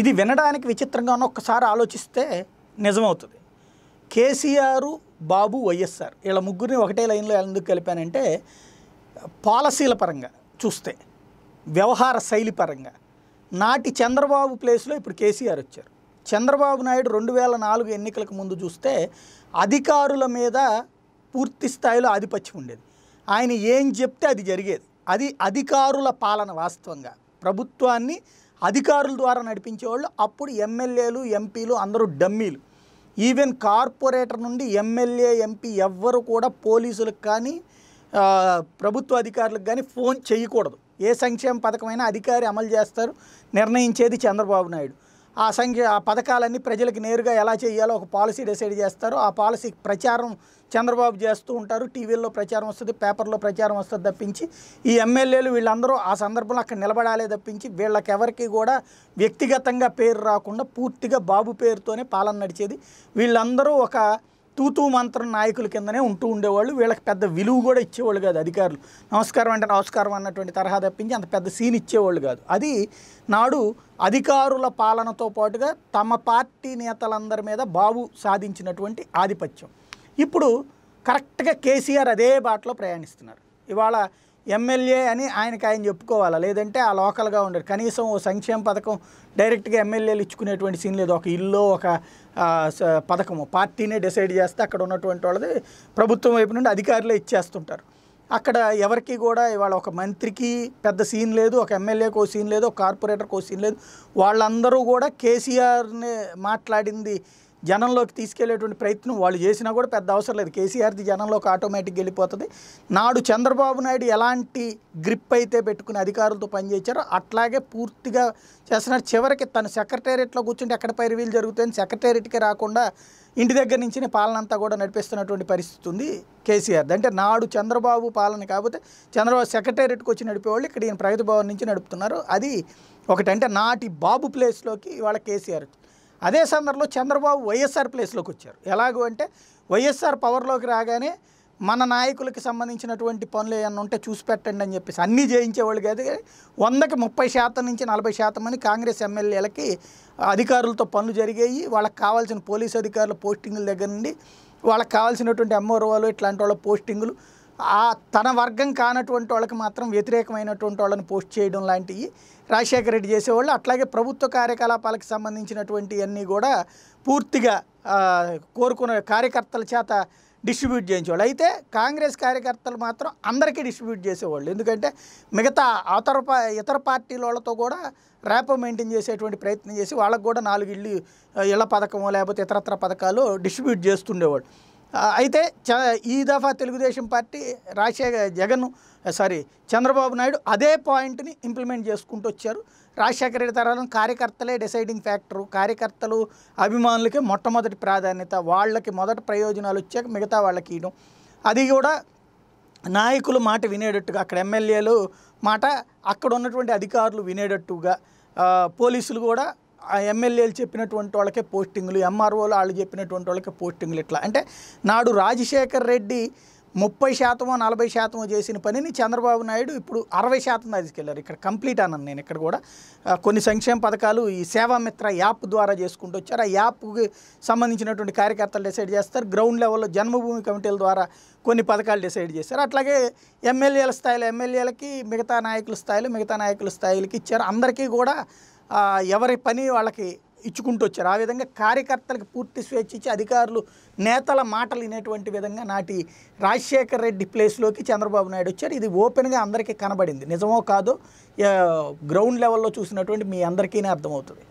ఇది వినడానికి విచిత్రంగా ఒక్కసారి ఆలోచిస్తే నిజమవుతుంది కేసీఆర్ బాబు వైఎస్ఆర్ వీళ్ళ ముగ్గురిని ఒకటే లైన్లో ఎందుకు కలిపానంటే పాలసీల పరంగా చూస్తే వ్యవహార శైలి పరంగా నాటి చంద్రబాబు ప్లేస్లో ఇప్పుడు కేసీఆర్ వచ్చారు చంద్రబాబు నాయుడు రెండు వేల నాలుగు ఎన్నికలకు ముందు చూస్తే అధికారుల మీద పూర్తి స్థాయిలో ఆధిపత్యం ఉండేది ఆయన ఏం చెప్తే అది జరిగేది అది అధికారుల పాలన వాస్తవంగా ప్రభుత్వాన్ని అధికారుల ద్వారా నడిపించేవాళ్ళు అప్పుడు ఎమ్మెల్యేలు ఎంపీలు అందరూ డమ్మీలు ఈవెన్ కార్పొరేటర్ నుండి ఎమ్మెల్యే ఎంపీ ఎవ్వరు కూడా పోలీసులకు కానీ ప్రభుత్వ అధికారులకు కానీ ఫోన్ చేయకూడదు ఏ సంక్షేమ పథకమైనా అధికారి అమలు చేస్తారు నిర్ణయించేది చంద్రబాబు నాయుడు ఆ సంఖ్య ఆ పథకాలన్నీ ప్రజలకు నేరుగా ఎలా చేయాలో ఒక పాలసీ డిసైడ్ చేస్తారు ఆ పాలసీ ప్రచారం చంద్రబాబు చేస్తూ ఉంటారు టీవీల్లో ప్రచారం వస్తుంది పేపర్లో ప్రచారం వస్తుంది తప్పించి ఈ ఎమ్మెల్యేలు వీళ్ళందరూ ఆ సందర్భంలో అక్కడ నిలబడాలే తప్పించి వీళ్ళకెవరికి కూడా వ్యక్తిగతంగా పేరు రాకుండా పూర్తిగా బాబు పేరుతోనే పాలన నడిచేది వీళ్ళందరూ ఒక తూతూ మంత్రం నాయకుల కిందనే ఉంటూ ఉండేవాళ్ళు వీళ్ళకి పెద్ద విలువ కూడా ఇచ్చేవాళ్ళు కాదు అధికారులు నమస్కారం అంటే నమస్కారం అన్నటువంటి తరహా తప్పించి అంత పెద్ద సీన్ ఇచ్చేవాళ్ళు కాదు అది నాడు అధికారుల పాలనతో పాటుగా తమ పార్టీ నేతలందరి మీద బాబు సాధించినటువంటి ఆధిపత్యం ఇప్పుడు కరెక్ట్గా కేసీఆర్ అదే బాటలో ప్రయాణిస్తున్నారు ఇవాళ ఎమ్మెల్యే అని ఆయనకు ఆయన చెప్పుకోవాలా లేదంటే ఆ లోకల్గా ఉండరు కనీసం ఓ సంక్షేమ పథకం డైరెక్ట్గా ఎమ్మెల్యేలు ఇచ్చుకునేటువంటి సీన్ లేదు ఒక ఇల్లు ఒక పథకము పార్టీనే డిసైడ్ చేస్తే అక్కడ ఉన్నటువంటి వాళ్ళది ప్రభుత్వం వైపు నుండి అధికారులే ఇచ్చేస్తుంటారు అక్కడ ఎవరికి కూడా ఇవాళ ఒక మంత్రికి పెద్ద సీన్ లేదు ఒక ఎమ్మెల్యేకో సీన్ లేదు ఒక కార్పొరేటర్కో సీన్ లేదు వాళ్ళందరూ కూడా కేసీఆర్ని మాట్లాడింది జనంలోకి తీసుకెళ్లేటువంటి ప్రయత్నం వాళ్ళు చేసినా కూడా పెద్ద అవసరం లేదు కేసీఆర్ది జనంలోకి ఆటోమేటిక్గా వెళ్ళిపోతుంది నాడు చంద్రబాబు నాయుడు ఎలాంటి గ్రిప్ అయితే పెట్టుకుని అధికారులతో పనిచేశారో అట్లాగే పూర్తిగా చేస్తున్నారు చివరికి తను సెక్రటేరియట్లో కూర్చుంటే ఎక్కడ పై రివీలు జరుగుతుంది సెక్రటేరియట్కి రాకుండా ఇంటి దగ్గర నుంచి పాలన అంతా కూడా నడిపిస్తున్నటువంటి పరిస్థితి ఉంది కేసీఆర్ది అంటే నాడు చంద్రబాబు పాలన కాకపోతే చంద్రబాబు సెక్రటేరియట్కి వచ్చి నడిపేవాళ్ళు ఇక్కడ ఈయన ప్రగతి భవన్ నుంచి నడుపుతున్నారు అది ఒకటంటే నాటి బాబు ప్లేస్లోకి ఇవాళ కేసీఆర్ అదే సందర్భంలో చంద్రబాబు వైఎస్ఆర్ ప్లేస్లోకి వచ్చారు ఎలాగూ అంటే వైఎస్ఆర్ పవర్లోకి రాగానే మన నాయకులకి సంబంధించినటువంటి పనులు ఏమన్నా ఉంటే చూసి పెట్టండి అని చెప్పేసి అన్నీ చేయించేవాళ్ళు కాదు వందకి ముప్పై శాతం నుంచి నలభై శాతం అని కాంగ్రెస్ ఎమ్మెల్యేలకి అధికారులతో పనులు జరిగాయి వాళ్ళకి కావాల్సిన పోలీసు అధికారుల పోస్టింగుల దగ్గర నుండి వాళ్ళకి కావాల్సినటువంటి ఎంఆర్ఓలు ఇట్లాంటి వాళ్ళ పోస్టింగులు ఆ తన వర్గం కానటువంటి వాళ్ళకి మాత్రం వ్యతిరేకమైనటువంటి వాళ్ళని పోస్ట్ చేయడం లాంటివి రాజశేఖర రెడ్డి చేసేవాళ్ళు అట్లాగే ప్రభుత్వ కార్యకలాపాలకు సంబంధించినటువంటి అన్నీ కూడా పూర్తిగా కోరుకున్న కార్యకర్తల చేత డిస్ట్రిబ్యూట్ చేయించేవాళ్ళు అయితే కాంగ్రెస్ కార్యకర్తలు మాత్రం అందరికీ డిస్ట్రిబ్యూట్ చేసేవాళ్ళు ఎందుకంటే మిగతా అవతర ఇతర పార్టీల వాళ్ళతో కూడా ర్యాపో మెయింటైన్ చేసేటువంటి ప్రయత్నం చేసి వాళ్ళకు కూడా నాలుగు ఇళ్ళు ఇళ్ల పథకము లేకపోతే ఇతరత్ర పథకాలు డిస్ట్రిబ్యూట్ చేస్తుండేవాళ్ళు అయితే చ ఈ దఫా తెలుగుదేశం పార్టీ రాజశేఖర్ జగన్ సారీ చంద్రబాబు నాయుడు అదే పాయింట్ని ఇంప్లిమెంట్ చేసుకుంటూ వచ్చారు రాజశేఖర రెడ్డి తరాలను కార్యకర్తలే డిసైడింగ్ ఫ్యాక్టరు కార్యకర్తలు అభిమానులకే మొట్టమొదటి ప్రాధాన్యత వాళ్ళకి మొదటి ప్రయోజనాలు వచ్చాక మిగతా వాళ్ళకి ఇవ్వడం అది కూడా నాయకులు మాట వినేటట్టుగా అక్కడ ఎమ్మెల్యేలు మాట అక్కడ ఉన్నటువంటి అధికారులు వినేటట్టుగా పోలీసులు కూడా ఆ ఎమ్మెల్యేలు చెప్పినటువంటి వాళ్ళకే పోస్టింగ్లు ఎంఆర్ఓలు వాళ్ళు చెప్పినటువంటి వాళ్ళకే పోస్టింగ్లు ఇట్లా అంటే నాడు రాజశేఖర్ రెడ్డి ముప్పై శాతమో నలభై శాతమో చేసిన పనిని చంద్రబాబు నాయుడు ఇప్పుడు అరవై శాతం తీసుకెళ్లారు ఇక్కడ కంప్లీట్ అన్నాను నేను ఇక్కడ కూడా కొన్ని సంక్షేమ పథకాలు ఈ సేవామిత్ర యాప్ ద్వారా చేసుకుంటూ వచ్చారు ఆ యాప్కి సంబంధించినటువంటి కార్యకర్తలు డిసైడ్ చేస్తారు గ్రౌండ్ లెవెల్లో జన్మభూమి కమిటీల ద్వారా కొన్ని పథకాలు డిసైడ్ చేస్తారు అట్లాగే ఎమ్మెల్యేల స్థాయిలో ఎమ్మెల్యేలకి మిగతా నాయకుల స్థాయిలో మిగతా నాయకుల స్థాయిలకి ఇచ్చారు అందరికీ కూడా ఎవరి పని వాళ్ళకి ఇచ్చుకుంటూ వచ్చారు ఆ విధంగా కార్యకర్తలకు పూర్తి స్వేచ్ఛ ఇచ్చి అధికారులు నేతల మాటలు వినేటువంటి విధంగా నాటి రాజశేఖర్ రెడ్డి ప్లేస్లోకి చంద్రబాబు నాయుడు వచ్చారు ఇది ఓపెన్గా అందరికీ కనబడింది నిజమో కాదు గ్రౌండ్ లెవెల్లో చూసినటువంటి మీ అందరికీనే అర్థమవుతుంది